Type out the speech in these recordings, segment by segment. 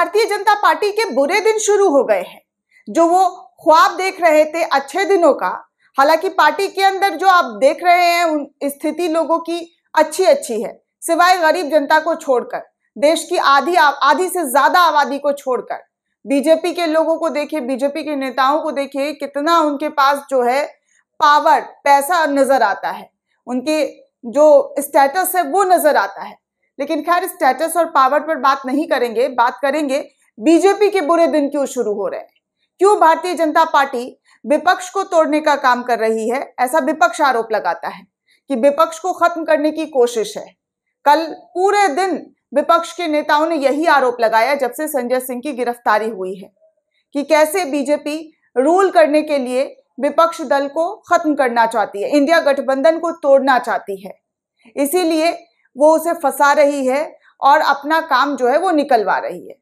भारतीय जनता पार्टी के बुरे दिन शुरू हो गए हैं जो वो ख्वाब देख रहे थे अच्छे दिनों का हालांकि पार्टी के अंदर जो आप देख रहे हैं स्थिति लोगों की अच्छी अच्छी है सिवाय गरीब जनता को छोड़कर देश की आधी आधी से ज्यादा आबादी को छोड़कर बीजेपी के लोगों को देखिए बीजेपी के नेताओं को देखिए कितना उनके पास जो है पावर पैसा नजर आता है उनके जो स्टेटस है वो नजर आता है लेकिन खैर स्टेटस और पावर पर बात नहीं करेंगे बात करेंगे बीजेपी के बुरे दिन क्यों शुरू हो रहे हैं क्यों भारतीय जनता पार्टी विपक्ष को तोड़ने का काम कर रही है ऐसा विपक्ष आरोप लगाता है कि विपक्ष को खत्म करने की कोशिश है कल पूरे दिन विपक्ष के नेताओं ने यही आरोप लगाया जब से संजय सिंह की गिरफ्तारी हुई है कि कैसे बीजेपी रूल करने के लिए विपक्ष दल को खत्म करना चाहती है इंडिया गठबंधन को तोड़ना चाहती है इसीलिए वो उसे फंसा रही है और अपना काम जो है वो निकलवा रही है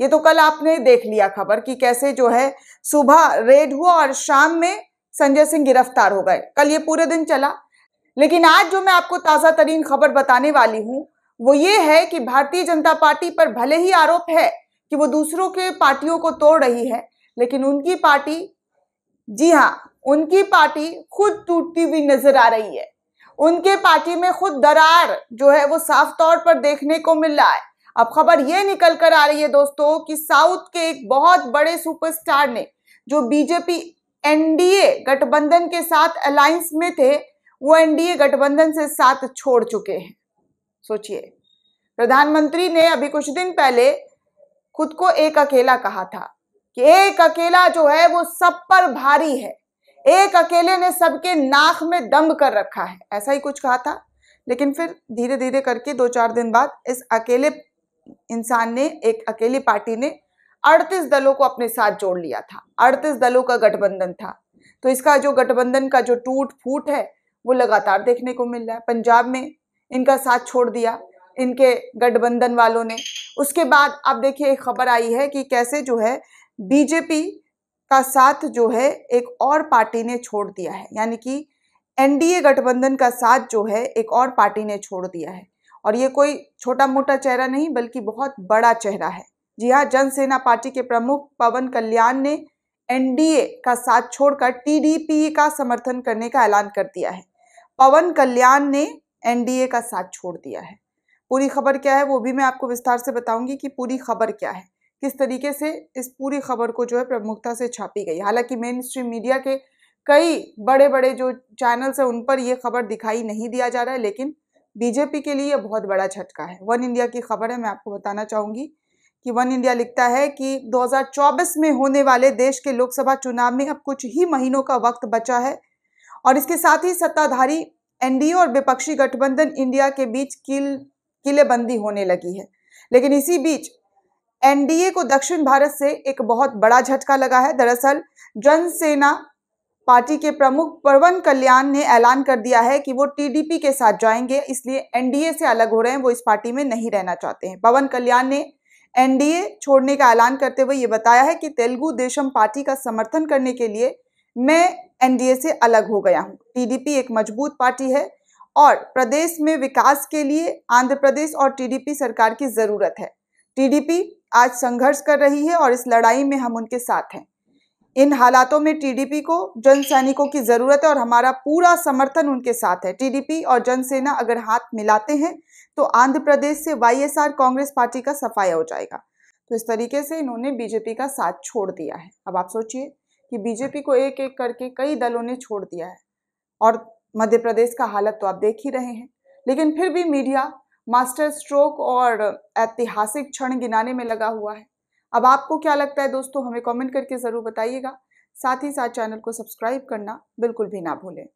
ये तो कल आपने देख लिया खबर कि कैसे जो है सुबह रेड हुआ और शाम में संजय सिंह गिरफ्तार हो गए कल ये पूरे दिन चला लेकिन आज जो मैं आपको ताज़ा तरीन खबर बताने वाली हूँ वो ये है कि भारतीय जनता पार्टी पर भले ही आरोप है कि वो दूसरों के पार्टियों को तोड़ रही है लेकिन उनकी पार्टी जी हाँ उनकी पार्टी खुद टूटती हुई नजर आ रही है उनके पार्टी में खुद दरार जो है वो साफ तौर पर देखने को मिल रहा है अब खबर ये निकल कर आ रही है दोस्तों कि साउथ के एक बहुत बड़े सुपरस्टार ने जो बीजेपी एनडीए गठबंधन के साथ अलायंस में थे वो एनडीए गठबंधन से साथ छोड़ चुके हैं सोचिए प्रधानमंत्री ने अभी कुछ दिन पहले खुद को एक अकेला कहा था कि एक अकेला जो है वो सब पर भारी है एक अकेले ने सबके नाक में दम कर रखा है ऐसा ही कुछ कहा था लेकिन फिर धीरे धीरे करके दो चार दिन बाद इस अकेले इंसान ने एक अकेली पार्टी ने अड़तीस दलों को अपने साथ जोड़ लिया था अड़तीस दलों का गठबंधन था तो इसका जो गठबंधन का जो टूट फूट है वो लगातार देखने को मिल रहा है पंजाब में इनका साथ छोड़ दिया इनके गठबंधन वालों ने उसके बाद आप देखिए एक खबर आई है कि कैसे जो है बीजेपी का साथ जो है एक और पार्टी ने छोड़ दिया है यानी कि एनडीए गठबंधन का साथ जो है एक और पार्टी ने छोड़ दिया है और ये कोई छोटा मोटा चेहरा नहीं बल्कि बहुत बड़ा चेहरा है जी हाँ जनसेना पार्टी के प्रमुख पवन कल्याण ने एनडीए का साथ छोड़कर टीडीपी का समर्थन करने का ऐलान कर दिया है पवन कल्याण ने एनडीए का साथ छोड़ दिया है पूरी खबर क्या है वो भी मैं आपको विस्तार से बताऊंगी कि पूरी खबर क्या है किस तरीके से इस पूरी खबर को जो है प्रमुखता से छापी गई हालांकि मेन स्ट्रीम मीडिया के कई बड़े बड़े जो चैनल्स हैं उन पर यह खबर दिखाई नहीं दिया जा रहा है लेकिन बीजेपी के लिए बहुत बड़ा झटका है वन इंडिया की खबर है मैं आपको बताना चाहूंगी कि वन इंडिया लिखता है कि 2024 में होने वाले देश के लोकसभा चुनाव में अब कुछ ही महीनों का वक्त बचा है और इसके साथ ही सत्ताधारी एनडीए और विपक्षी गठबंधन इंडिया के बीच किल किलेबंदी होने लगी है लेकिन इसी बीच एनडीए को दक्षिण भारत से एक बहुत बड़ा झटका लगा है दरअसल जनसेना पार्टी के प्रमुख पवन कल्याण ने ऐलान कर दिया है कि वो टीडीपी के साथ जाएंगे इसलिए एनडीए से अलग हो रहे हैं वो इस पार्टी में नहीं रहना चाहते हैं पवन कल्याण ने एनडीए छोड़ने का ऐलान करते हुए ये बताया है कि तेलुगु देशम पार्टी का समर्थन करने के लिए मैं एनडीए से अलग हो गया हूँ टीडीपी एक मजबूत पार्टी है और प्रदेश में विकास के लिए आंध्र प्रदेश और टीडीपी सरकार की ज़रूरत है टीडीपी आज संघर्ष कर रही है और इस लड़ाई में हम उनके साथ हैं इन हालातों में टीडीपी को जन सैनिकों की ज़रूरत है और हमारा पूरा समर्थन उनके साथ है टीडीपी और जनसेना अगर हाथ मिलाते हैं तो आंध्र प्रदेश से वाईएसआर कांग्रेस पार्टी का सफाया हो जाएगा तो इस तरीके से इन्होंने बीजेपी का साथ छोड़ दिया है अब आप सोचिए कि बीजेपी को एक एक करके कई दलों ने छोड़ दिया है और मध्य प्रदेश का हालत तो आप देख ही रहे हैं लेकिन फिर भी मीडिया मास्टर स्ट्रोक और ऐतिहासिक क्षण गिनाने में लगा हुआ है अब आपको क्या लगता है दोस्तों हमें कमेंट करके ज़रूर बताइएगा साथ ही साथ चैनल को सब्सक्राइब करना बिल्कुल भी ना भूलें